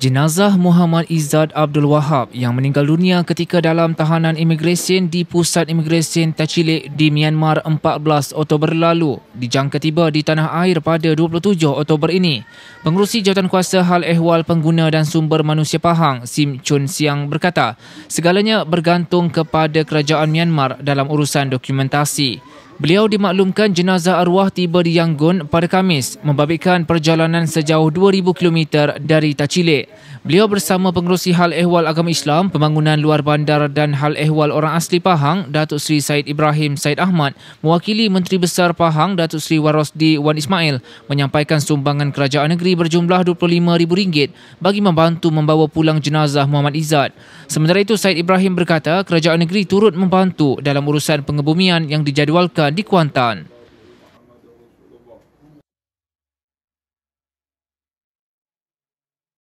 Jenazah Muhammad Izzat Abdul Wahab yang meninggal dunia ketika dalam tahanan imigresen di Pusat Imigresen Tachilik di Myanmar 14 Oktober lalu dijangka tiba di tanah air pada 27 Oktober ini. Pengurusi Kuasa Hal Ehwal Pengguna dan Sumber Manusia Pahang Sim Chun Siang berkata, segalanya bergantung kepada kerajaan Myanmar dalam urusan dokumentasi. Beliau dimaklumkan jenazah arwah tiba di Yangon pada Kamis, membabitkan perjalanan sejauh 2,000 km dari Tachilek. Beliau bersama pengurusi Hal Ehwal Agama Islam, Pembangunan Luar Bandar dan Hal Ehwal Orang Asli Pahang, Datuk Seri Said Ibrahim Said Ahmad, mewakili Menteri Besar Pahang, Datuk Seri Warosdi Wan Ismail, menyampaikan sumbangan kerajaan negeri berjumlah RM25,000 bagi membantu membawa pulang jenazah Muhammad Izzat. Sementara itu, Said Ibrahim berkata kerajaan negeri turut membantu dalam urusan pengebumian yang dijadual dilaporkan di Kuantan.